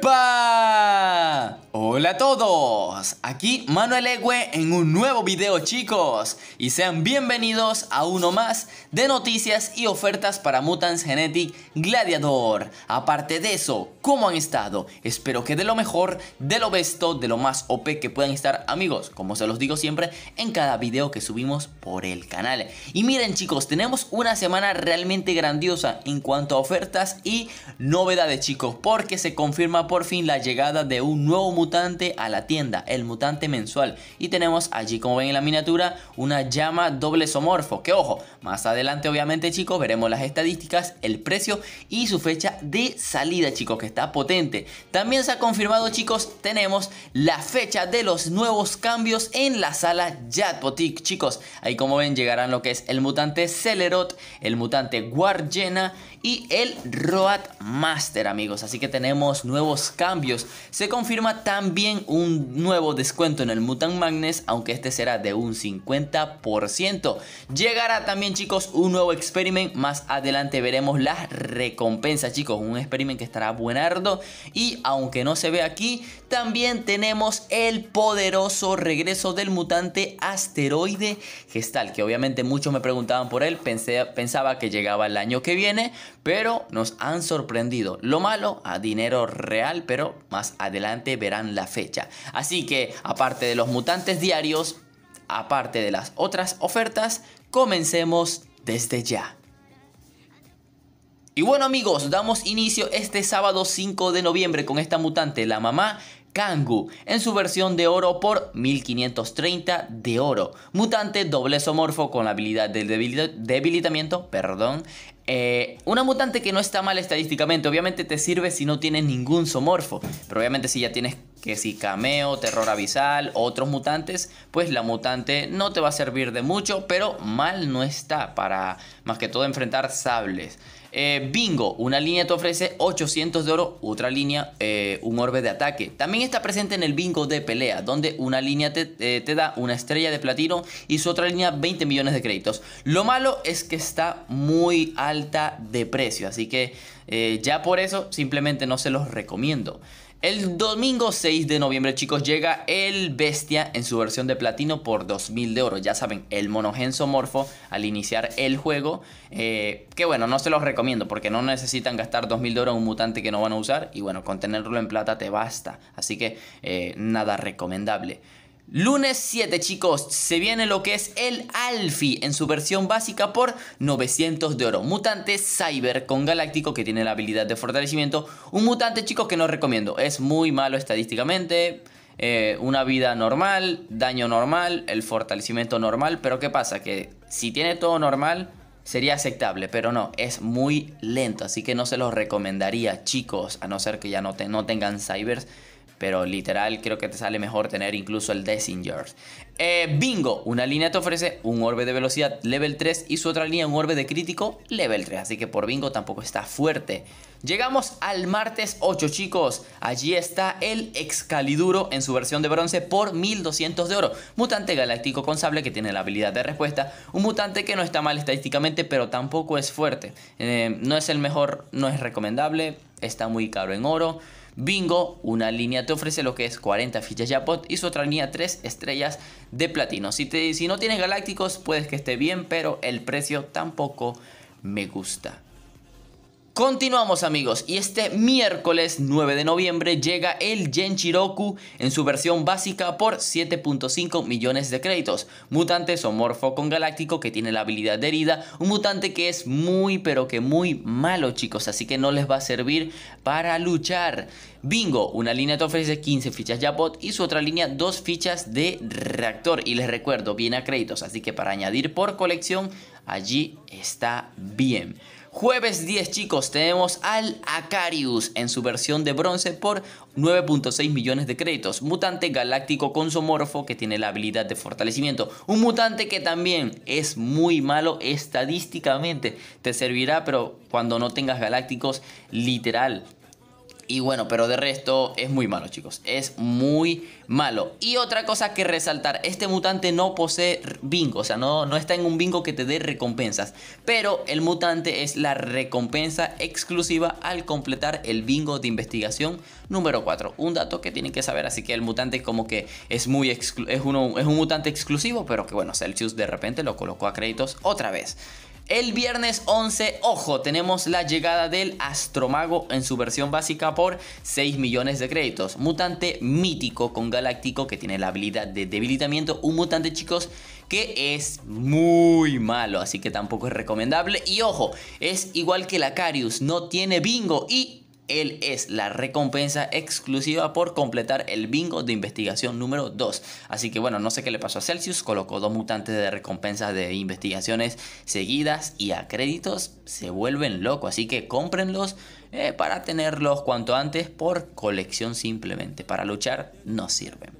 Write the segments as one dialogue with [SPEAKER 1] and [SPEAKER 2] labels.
[SPEAKER 1] Goodbye. a todos, aquí Manuel Egue en un nuevo video chicos y sean bienvenidos a uno más de noticias y ofertas para Mutants Genetic Gladiador. Aparte de eso, ¿cómo han estado? Espero que de lo mejor, de lo besto, de lo más OP que puedan estar amigos, como se los digo siempre en cada video que subimos por el canal. Y miren chicos, tenemos una semana realmente grandiosa en cuanto a ofertas y novedades chicos, porque se confirma por fin la llegada de un nuevo mutante a la tienda, el mutante mensual. Y tenemos allí, como ven en la miniatura, una llama doble somorfo. Que ojo, más adelante obviamente chicos veremos las estadísticas, el precio y su fecha de salida chicos, que está potente. También se ha confirmado chicos, tenemos la fecha de los nuevos cambios en la sala Jatbotic chicos. Ahí como ven llegarán lo que es el mutante Celerot, el mutante Guardiana y el Road Master, amigos. Así que tenemos nuevos cambios. Se confirma también un nuevo descuento en el Mutant Magnes, aunque este será de un 50%. Llegará también, chicos, un nuevo experiment. Más adelante veremos las recompensas, chicos. Un experiment que estará buenardo. Y aunque no se ve aquí, también tenemos el poderoso regreso del mutante asteroide gestal. Que obviamente muchos me preguntaban por él. Pensé, pensaba que llegaba el año que viene pero nos han sorprendido. Lo malo a dinero real, pero más adelante verán la fecha. Así que, aparte de los mutantes diarios, aparte de las otras ofertas, comencemos desde ya. Y bueno amigos, damos inicio este sábado 5 de noviembre con esta mutante, la mamá Kangu, en su versión de oro por 1530 de oro. Mutante doble somorfo con la habilidad del debilitamiento, perdón, eh, una mutante que no está mal estadísticamente, obviamente te sirve si no tienes ningún somorfo pero obviamente si ya tienes que si cameo, terror abisal, otros mutantes, pues la mutante no te va a servir de mucho, pero mal no está para más que todo enfrentar sables. Eh, bingo, una línea te ofrece 800 de oro, otra línea eh, un orbe de ataque. También está presente en el bingo de pelea, donde una línea te, eh, te, da una estrella de platino y su otra línea 20 millones de créditos. Lo malo es que está muy alta de precio, así que ya por eso simplemente no se los recomiendo. El domingo 6 de noviembre, chicos, llega el Bestia en su versión de platino por 2000 de oro. Ya saben, el morfo al iniciar el juego. Eh, que bueno, no se los recomiendo porque no necesitan gastar 2000 de oro en un mutante que no van a usar. Y bueno, con tenerlo en plata te basta. Así que eh, nada recomendable. Lunes 7 chicos, se viene lo que es el Alfi en su versión básica por 900 de oro. Mutante Cyber con Galáctico que tiene la habilidad de fortalecimiento. Un mutante chicos que no recomiendo, es muy malo estadísticamente. Eh, una vida normal, daño normal, el fortalecimiento normal. Pero ¿qué pasa? Que si tiene todo normal sería aceptable, pero no, es muy lento. Así que no se los recomendaría chicos, a no ser que ya no, no tengan Cybers pero literal creo que te sale mejor tener incluso el Dessingers. Eh, bingo, una línea te ofrece un orbe de velocidad level 3 y su otra línea un orbe de crítico level 3, así que por bingo tampoco está fuerte. Llegamos al martes 8 chicos, allí está el Excaliduro en su versión de bronce por 1200 de oro, mutante galáctico con sable que tiene la habilidad de respuesta, un mutante que no está mal estadísticamente pero tampoco es fuerte, eh, no es el mejor, no es recomendable, está muy caro en oro. Bingo, una línea te ofrece lo que es 40 fichas Japot y su otra línea 3 estrellas de platino. Si, si no tienes galácticos, puedes que esté bien, pero el precio tampoco me gusta. Continuamos amigos, y este miércoles 9 de noviembre llega el Genchiroku en su versión básica por 7.5 millones de créditos. Mutante somorfo con galáctico que tiene la habilidad de herida, un mutante que es muy pero que muy malo chicos, así que no les va a servir para luchar. Bingo, una línea te ofrece 15 fichas Japot y su otra línea dos fichas de reactor. Y les recuerdo, viene a créditos, así que para añadir por colección, allí está bien. Jueves 10 chicos, tenemos al Acarius en su versión de bronce por 9.6 millones de créditos. Mutante galáctico consomorfo que tiene la habilidad de fortalecimiento. Un mutante que también es muy malo estadísticamente. Te servirá, pero cuando no tengas galácticos, literal, y bueno, pero de resto es muy malo, chicos. Es muy malo. Y otra cosa que resaltar, este mutante no posee bingo, o sea, no, no está en un bingo que te dé recompensas. Pero el mutante es la recompensa exclusiva al completar el bingo de investigación número 4. Un dato que tienen que saber, así que el mutante como que es muy es, uno, es un mutante exclusivo, pero que bueno, Celsius de repente lo colocó a créditos otra vez. El viernes 11, ojo, tenemos la llegada del Astromago en su versión básica por 6 millones de créditos. Mutante mítico con Galáctico que tiene la habilidad de debilitamiento. Un mutante, chicos, que es muy malo, así que tampoco es recomendable. Y ojo, es igual que la Carius, no tiene bingo y él es la recompensa exclusiva por completar el bingo de investigación número 2. Así que bueno, no sé qué le pasó a Celsius. Colocó dos mutantes de recompensa de investigaciones seguidas y a créditos. Se vuelven locos. Así que cómprenlos eh, para tenerlos cuanto antes por colección simplemente. Para luchar no sirven.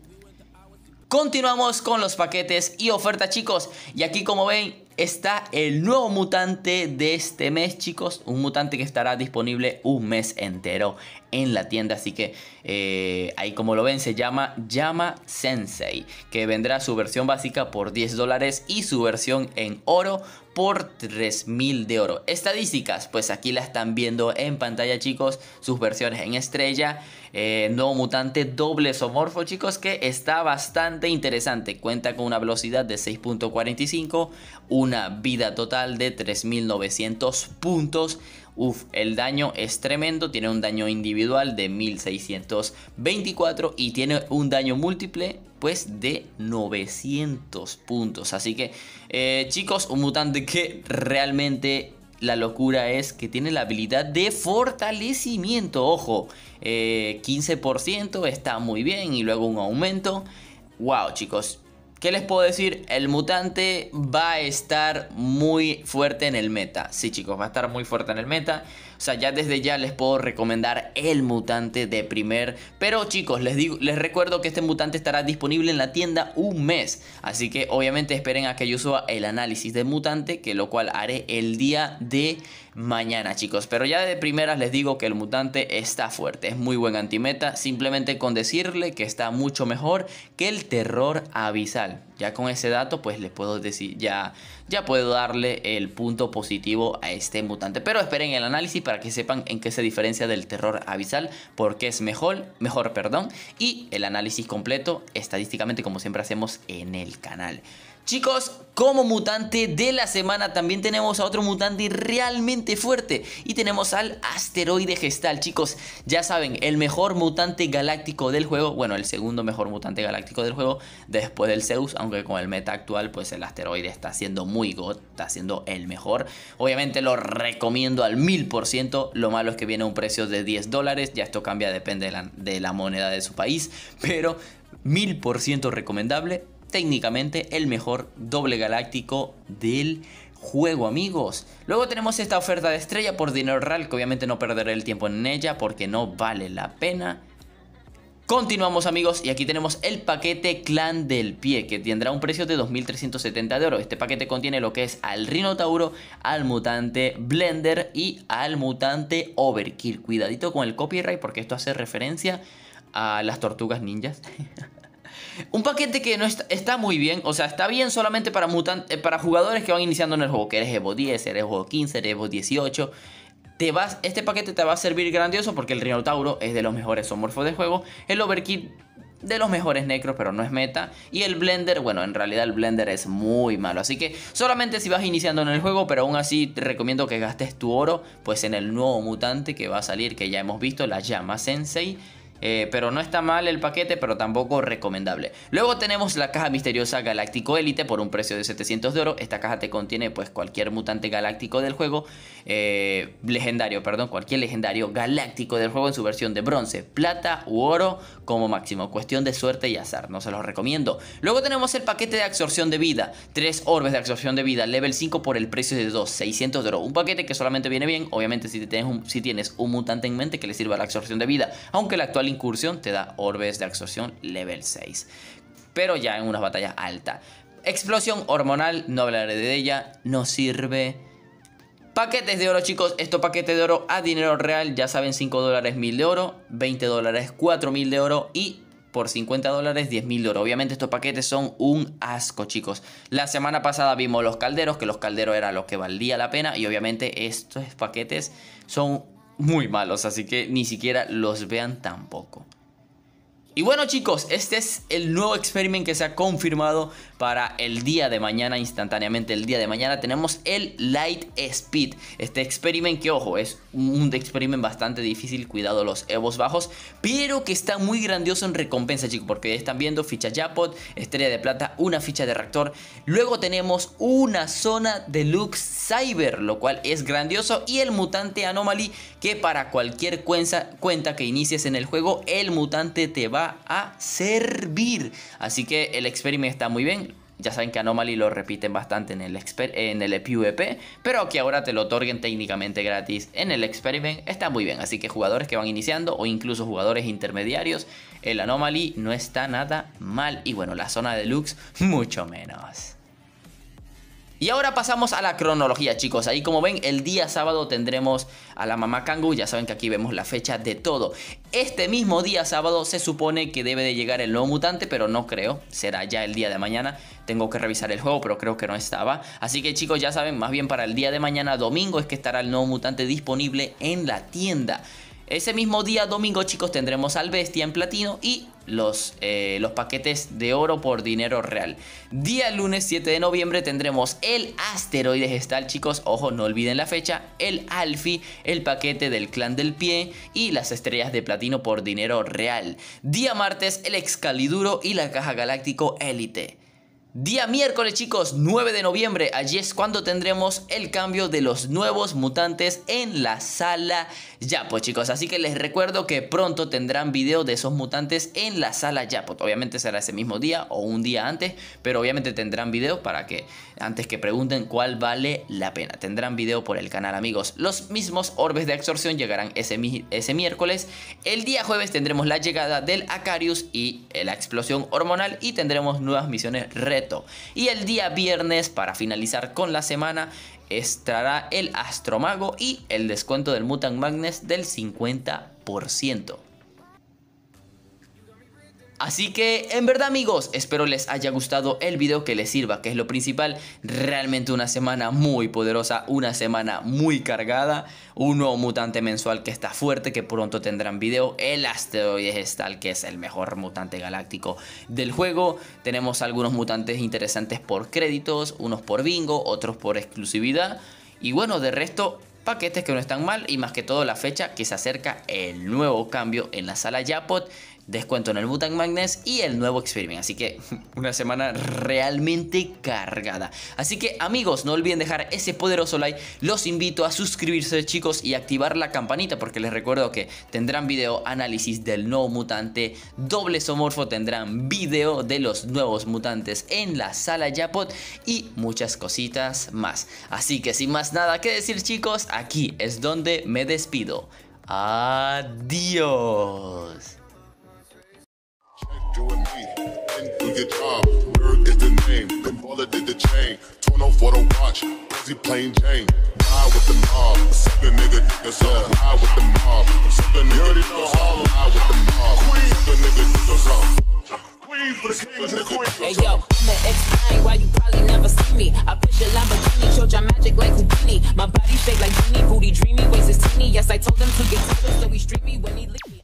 [SPEAKER 1] Continuamos con los paquetes y ofertas chicos. Y aquí como ven está el nuevo mutante de este mes, chicos. Un mutante que estará disponible un mes entero en la tienda. Así que eh, ahí como lo ven se llama Llama Sensei. Que vendrá su versión básica por 10 dólares y su versión en oro por 3000 de oro. Estadísticas, pues aquí la están viendo en pantalla, chicos. Sus versiones en estrella, eh, nuevo mutante doble somorfo, chicos, que está bastante interesante. Cuenta con una velocidad de 6.45, una vida total de 3900 puntos Uf, el daño es tremendo, tiene un daño individual de 1624 y tiene un daño múltiple pues de 900 puntos. Así que eh, chicos, un mutante que realmente la locura es que tiene la habilidad de fortalecimiento. Ojo, 15% eh, está muy bien y luego un aumento. Wow, chicos, ¿Qué les puedo decir? El mutante va a estar muy fuerte en el meta. Sí, chicos, va a estar muy fuerte en el meta. O sea, ya desde ya les puedo recomendar el mutante de primer. Pero chicos, les, les recuerdo que este mutante estará disponible en la tienda un mes. Así que obviamente esperen a que yo suba el análisis del mutante, que lo cual haré el día de mañana, chicos. Pero ya de primeras les digo que el mutante está fuerte, es muy buen antimeta, simplemente con decirle que está mucho mejor que el terror abisal. Ya con ese dato, pues les puedo decir, ya, ya puedo darle el punto positivo a este mutante. Pero esperen el análisis para que sepan en qué se diferencia del terror abisal, porque es mejor, mejor, perdón, y el análisis completo estadísticamente como siempre hacemos en el canal. Chicos, como mutante de la semana también tenemos a otro mutante realmente fuerte y tenemos al asteroide gestal, chicos. Ya saben, el mejor mutante galáctico del juego, bueno, el segundo mejor mutante galáctico del juego después del Zeus, aunque con el meta actual pues el asteroide está siendo muy god, está siendo el mejor. Obviamente lo recomiendo al 1000%, lo malo es que viene a un precio de 10 dólares, ya esto cambia, depende de la, moneda de su país, pero 1000% recomendable técnicamente el mejor doble galáctico del juego amigos. Luego tenemos esta oferta de estrella por dinero real que obviamente no perderé el tiempo en ella porque no vale la pena. Continuamos amigos y aquí tenemos el paquete Clan del Pie que tendrá un precio de 2.370 de oro. Este paquete contiene lo que es al tauro, al mutante Blender y al mutante Overkill. Cuidadito con el copyright porque esto hace referencia a las tortugas ninjas. Un paquete que no está, muy bien, o sea, está bien solamente para, eh, para jugadores que van iniciando en el juego, que eres Evo 10, eres Evo 15, eres Evo 18. Te vas, este paquete te va a servir grandioso porque el Tauro es de los mejores somorfos de juego, el Overkill de los mejores necros, pero no es meta. Y el Blender, bueno, en realidad el Blender es muy malo. Así que solamente si vas iniciando en el juego, pero aún así te recomiendo que gastes tu oro, pues en el nuevo mutante que va a salir, que ya hemos visto, la llama Sensei. Eh, pero no está mal el paquete, pero tampoco recomendable. Luego tenemos la caja misteriosa Galáctico Elite por un precio de 700 de oro. Esta caja te contiene pues cualquier mutante galáctico del juego, eh, legendario, perdón, cualquier legendario galáctico del juego en su versión de bronce, plata u oro como máximo. Cuestión de suerte y azar, no se los recomiendo. Luego tenemos el paquete de absorción de vida, tres orbes de absorción de vida, level 5 por el precio de 2, 600 de oro. Un paquete que solamente viene bien, obviamente si, te tienes, un, si tienes un mutante en mente que le sirva la absorción de vida, aunque la actual incursión te da orbes de absorción level 6. Pero ya en una batalla alta Explosión hormonal, no hablaré de ella, no sirve. Paquetes de oro, chicos. Estos paquetes de oro a dinero real, ya saben, 5 dólares 1000 de oro, 20 dólares 4000 de oro y por 50 dólares 10 mil oro. Obviamente estos paquetes son un asco, chicos. La semana pasada vimos los calderos, que los calderos era lo que valía la pena. Y obviamente estos paquetes son muy malos, así que ni siquiera los vean tampoco. Y bueno chicos, este es el nuevo experimento que se ha confirmado para el día de mañana, instantáneamente el día de mañana tenemos el Light Speed. Este experimento que ojo, es un experimento bastante difícil, cuidado los evos bajos, pero que está muy grandioso en recompensa chicos, porque están viendo ficha Japot, estrella de plata, una ficha de reactor. Luego tenemos una zona deluxe cyber, lo cual es grandioso, y el mutante anomaly que para cualquier cuenta, cuenta que inicies en el juego, el mutante te va a servir. Así que el experiment está muy bien. Ya saben que Anomaly lo repiten bastante en el, en el PvP, e pero que ahora te lo otorguen técnicamente gratis en el Experiment está muy bien. Así que jugadores que van iniciando o incluso jugadores intermediarios, el Anomaly no está nada mal. Y bueno, la zona deluxe mucho menos. Y ahora pasamos a la cronología, chicos. Ahí como ven, el día sábado tendremos a la mamá Kangu. Ya saben que aquí vemos la fecha de todo. Este mismo día sábado se supone que debe de llegar el nuevo mutante, pero no creo. Será ya el día de mañana. Tengo que revisar el juego, pero creo que no estaba. Así que chicos, ya saben, más bien para el día de mañana, domingo, es que estará el nuevo mutante disponible en la tienda. Ese mismo día, domingo, chicos, tendremos al Bestia en platino y eh, los, paquetes de oro por dinero real. Día lunes 7 de noviembre tendremos el asteroide gestal, chicos. Ojo, no olviden la fecha. El Alfi, el paquete del clan del pie y las estrellas de platino por dinero real. Día martes, el Excaliduro y la caja galáctico élite. Día miércoles chicos, 9 de noviembre, allí es cuando tendremos el cambio de los nuevos mutantes en la sala Yapo chicos, así que les recuerdo que pronto tendrán video de esos mutantes en la sala Yapo, obviamente será ese mismo día o un día antes, pero obviamente tendrán video para que antes que pregunten cuál vale la pena, tendrán video por el canal amigos, los mismos orbes de absorción llegarán ese, ese miércoles, el día jueves tendremos la llegada del Acarius y la explosión hormonal y tendremos nuevas misiones red y el día viernes, para finalizar con la semana, estará el Astromago y el descuento del Mutant Magnes del 50%. Así que en verdad amigos, espero les haya gustado el video, que les sirva, que es lo principal. Realmente una semana muy poderosa, una semana muy cargada, un nuevo mutante mensual que está fuerte, que pronto tendrán video. El Asteroide tal que es el mejor mutante galáctico del juego. Tenemos algunos mutantes interesantes por créditos, unos por bingo, otros por exclusividad. Y bueno, de resto, paquetes que no están mal y más que todo la fecha que se acerca el nuevo cambio en la sala Japot descuento en el Mutant Magnets y el nuevo Experiment. Así que una semana realmente cargada. Así que amigos, no olviden dejar ese poderoso like. Los invito a suscribirse chicos y activar la campanita porque les recuerdo que tendrán video análisis del nuevo mutante doble somorfo. Tendrán video de los nuevos mutantes en la sala Japot y muchas cositas más. Así que sin más nada que decir chicos, aquí es donde me despido. Adiós. doing me. And do your job. Word is the name. The baller did the chain. Turn off for the watch. Busy playing Jane. Ride with the mob. Suck a nigga, nigga, so ride with the mob. Suck the nigga, nigga, so ride with the mob. Suck a nigga, nigga, so. Hey yo, I'm going to explain why you probably never see me? I push a Lamborghini, show your magic like Houdini. My body shake like Genie, booty dreamy, waist is teeny. Yes, I told him to get tighter, so he me when he leave me.